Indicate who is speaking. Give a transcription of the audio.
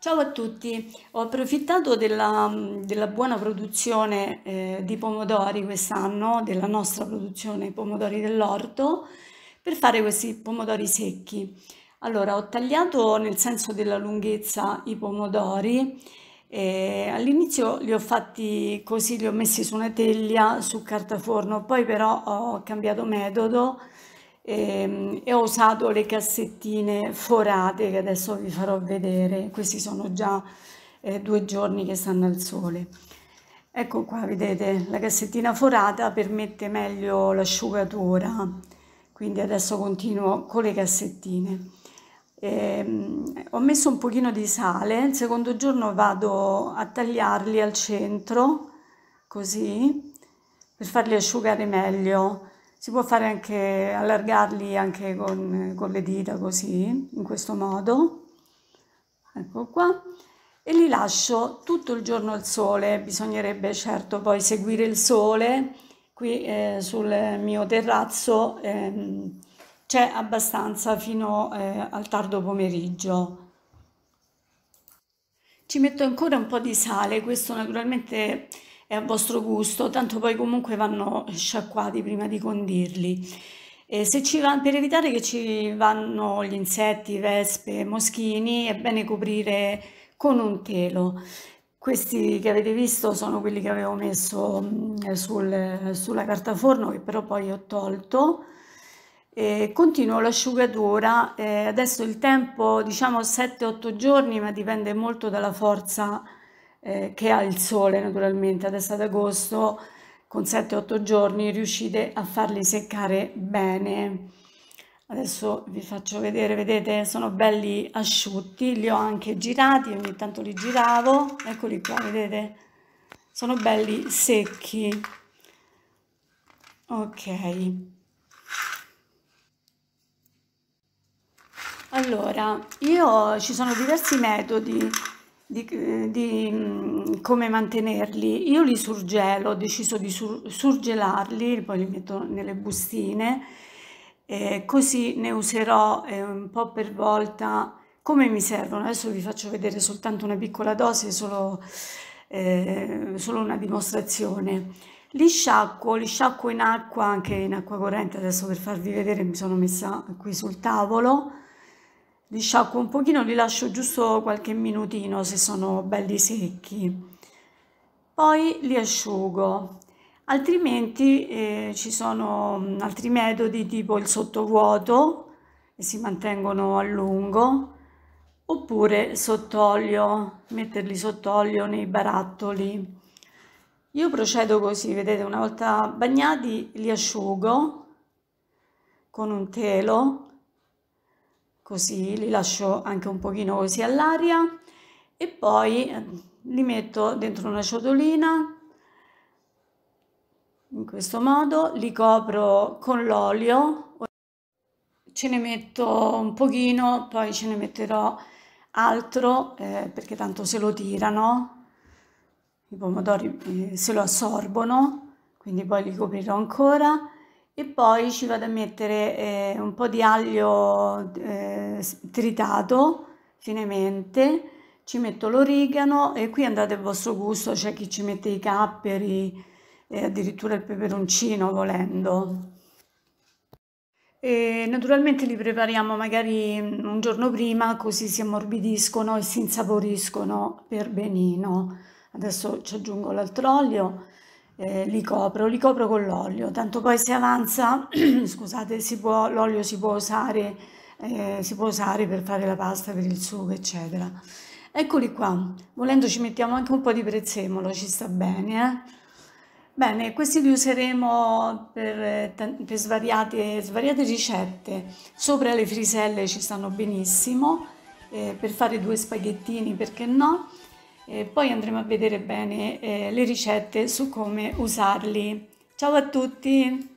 Speaker 1: Ciao a tutti, ho approfittato della, della buona produzione eh, di pomodori quest'anno, della nostra produzione pomodori dell'orto, per fare questi pomodori secchi. Allora, ho tagliato nel senso della lunghezza i pomodori, all'inizio li ho fatti così, li ho messi su una teglia, su carta forno, poi però ho cambiato metodo, e, ehm, e ho usato le cassettine forate che adesso vi farò vedere. Questi sono già eh, due giorni che stanno al sole. Ecco qua, vedete, la cassettina forata permette meglio l'asciugatura, quindi adesso continuo con le cassettine. Ehm, ho messo un pochino di sale, il secondo giorno vado a tagliarli al centro, così, per farli asciugare meglio. Si può fare anche, allargarli anche con, con le dita così, in questo modo. Ecco qua. E li lascio tutto il giorno al sole, bisognerebbe certo poi seguire il sole. Qui eh, sul mio terrazzo eh, c'è abbastanza fino eh, al tardo pomeriggio. Ci metto ancora un po' di sale, questo naturalmente è a vostro gusto, tanto poi comunque vanno sciacquati prima di condirli. E se ci va, per evitare che ci vanno gli insetti, vespe, moschini, è bene coprire con un telo. Questi che avete visto sono quelli che avevo messo mm, sul, sulla carta forno che però poi ho tolto. E continuo l'asciugatura, adesso il tempo diciamo 7-8 giorni ma dipende molto dalla forza eh, che ha il sole naturalmente adesso ad agosto con 7-8 giorni riuscite a farli seccare bene adesso vi faccio vedere vedete sono belli asciutti li ho anche girati ogni tanto li giravo eccoli qua vedete sono belli secchi ok allora io ci sono diversi metodi di, eh, di, mm, come mantenerli. Io li surgelo, ho deciso di sur, surgelarli, poi li metto nelle bustine, eh, così ne userò eh, un po' per volta come mi servono. Adesso vi faccio vedere soltanto una piccola dose, solo, eh, solo una dimostrazione. Li sciacquo, li sciacquo in acqua, anche in acqua corrente, adesso per farvi vedere mi sono messa qui sul tavolo li sciacquo un pochino, li lascio giusto qualche minutino se sono belli secchi. Poi li asciugo. Altrimenti eh, ci sono mm, altri metodi tipo il sottovuoto, che si mantengono a lungo, oppure sott'olio, metterli sott'olio nei barattoli. Io procedo così, vedete, una volta bagnati li asciugo con un telo così li lascio anche un pochino così all'aria e poi eh, li metto dentro una ciotolina in questo modo li copro con l'olio ce ne metto un pochino poi ce ne metterò altro eh, perché tanto se lo tirano i pomodori eh, se lo assorbono quindi poi li coprirò ancora e poi ci vado a mettere eh, un po' di aglio eh, tritato finemente, ci metto l'origano e qui andate al vostro gusto, c'è chi ci mette i capperi e addirittura il peperoncino volendo. E naturalmente li prepariamo magari mm, un giorno prima così si ammorbidiscono e si insaporiscono per benino. Adesso ci aggiungo l'altro olio eh, li copro, li copro con l'olio, tanto poi se avanza, scusate, l'olio si può usare eh, si può usare per fare la pasta, per il sugo, eccetera. Eccoli qua, volendo ci mettiamo anche un po' di prezzemolo, ci sta bene. Eh? Bene, questi li useremo per, eh, per svariate, svariate, ricette. Sopra le friselle ci stanno benissimo, eh, per fare due spaghettini, perché no? eh, poi andremo a vedere bene eh, le ricette su come usarli. Ciao a tutti!